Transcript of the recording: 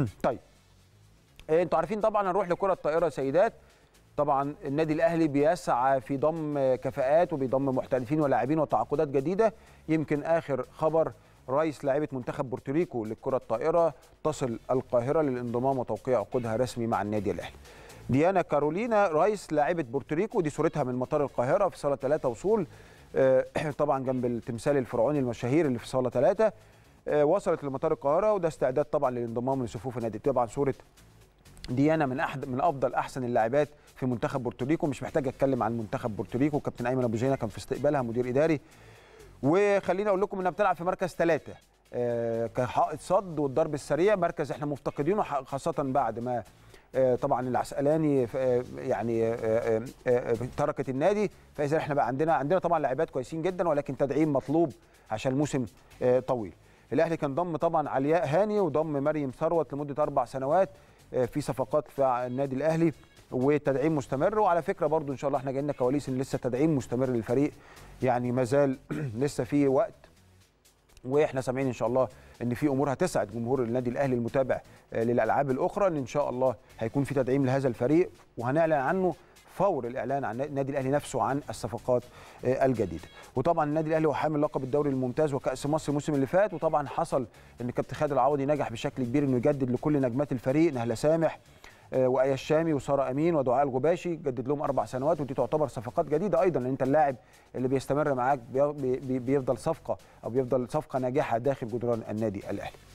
طيب انتوا عارفين طبعا هنروح لكره الطائره سيدات طبعا النادي الاهلي بيسعى في ضم كفاءات وبيضم محترفين ولاعبين وتعاقدات جديده يمكن اخر خبر رئيس لاعبة منتخب بورتوريكو للكرة الطائرة تصل القاهرة للانضمام وتوقيع عقودها رسمي مع النادي الأهلي. ديانا كارولينا رئيس لاعبة بورتوريكو دي صورتها من مطار القاهرة في صالة 3 وصول آه، طبعا جنب التمثال الفرعوني المشاهير اللي في صالة 3 آه، وصلت لمطار القاهره وده استعداد طبعا للانضمام لصفوف النادي طبعا صوره ديانا من احد من افضل احسن اللاعبات في منتخب بورتوريكو مش محتاج اتكلم عن منتخب بورتوريكو كابتن ايمن ابو زينه كان في استقبالها مدير اداري وخليني اقول لكم انها بتلعب في مركز ثلاثه آه، كحائط صد والضرب السريع مركز احنا مفتقدينه خاصه بعد ما آه، طبعا العسقلاني يعني تركت النادي فاذا احنا بقى عندنا عندنا طبعا لاعبات كويسين جدا ولكن تدعيم مطلوب عشان موسم طويل الاهلي كان ضم طبعا علياء هاني وضم مريم ثروت لمده اربع سنوات آه، في صفقات في النادي الاهلي وتدعيم مستمر وعلى فكره برضو ان شاء الله احنا جايين كواليس ان لسه تدعيم مستمر للفريق يعني ما زال لسه في وقت واحنا سامعين ان شاء الله ان في امور هتسعد جمهور النادي الاهلي المتابع آه، للالعاب الاخرى ان ان شاء الله هيكون في تدعيم لهذا الفريق وهنعلن عنه فور الاعلان عن النادي الاهلي نفسه عن الصفقات آه، الجديده وطبعا النادي الاهلي هو حامل لقب الدوري الممتاز وكاس مصر الموسم اللي فات وطبعا حصل ان كابتن خالد العوضي نجح بشكل كبير انه يجدد لكل نجمات الفريق نهله سامح آه، وايا الشامي وساره امين ودعاء الغباشي جدد لهم اربع سنوات ودي تعتبر صفقات جديده ايضا لان انت اللاعب اللي بيستمر معاك بيفضل صفقه او بيفضل صفقه ناجحه داخل جدران النادي الاهلي